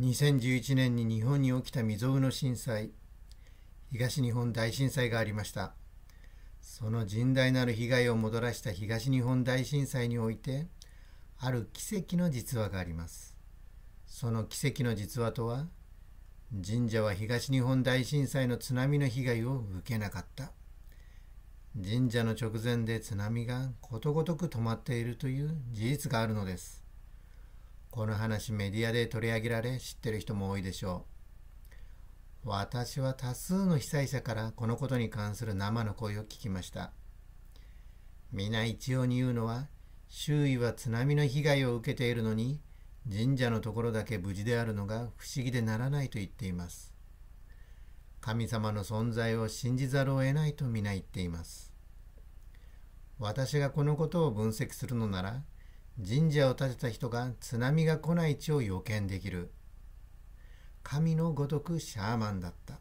2011年に日本に起きた未曾有の震災東日本大震災がありましたその甚大なる被害をもたらした東日本大震災においてある奇跡の実話がありますその奇跡の実話とは神社は東日本大震災の津波の被害を受けなかった神社の直前で津波がことごとく止まっているという事実があるのですこの話メディアで取り上げられ知ってる人も多いでしょう。私は多数の被災者からこのことに関する生の声を聞きました。皆一様に言うのは、周囲は津波の被害を受けているのに、神社のところだけ無事であるのが不思議でならないと言っています。神様の存在を信じざるを得ないと皆言っています。私がこのことを分析するのなら、神社を建てた人が津波が来ない地を予見できる神のごとくシャーマンだった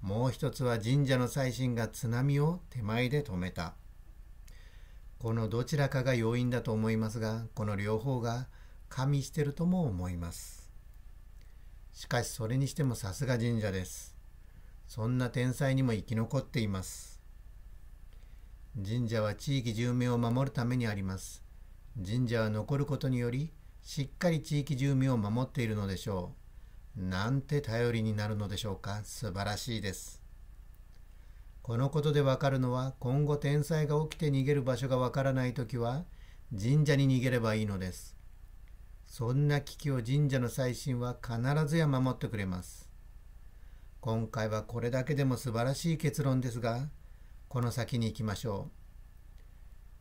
もう一つは神社の祭神が津波を手前で止めたこのどちらかが要因だと思いますがこの両方が加味してるとも思いますしかしそれにしてもさすが神社ですそんな天才にも生き残っています神社は地域住民を守るためにあります神社は残ることによりしっかり地域住民を守っているのでしょう。なんて頼りになるのでしょうか。素晴らしいです。このことでわかるのは今後天災が起きて逃げる場所がわからないときは神社に逃げればいいのです。そんな危機を神社の祭神は必ずや守ってくれます。今回はこれだけでも素晴らしい結論ですが、この先に行きましょう。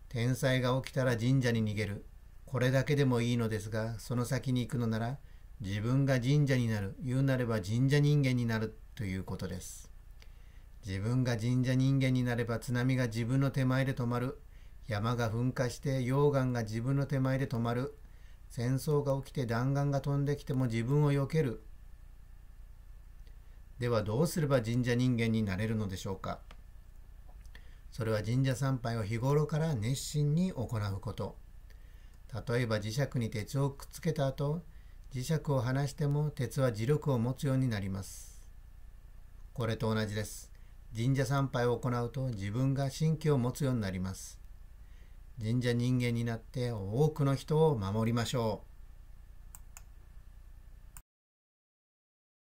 天災が起きたら神社に逃げる。これだけでもいいのですが、その先に行くのなら、自分が神社になる、言うなれば神社人間になるということです。自分が神社人間になれば津波が自分の手前で止まる。山が噴火して溶岩が自分の手前で止まる。戦争が起きて弾丸が飛んできても自分を避ける。ではどうすれば神社人間になれるのでしょうか。それは神社参拝を日頃から熱心に行うこと例えば磁石に鉄をくっつけた後磁石を離しても鉄は磁力を持つようになりますこれと同じです神社参拝を行うと自分が神経を持つようになります神社人間になって多くの人を守りましょう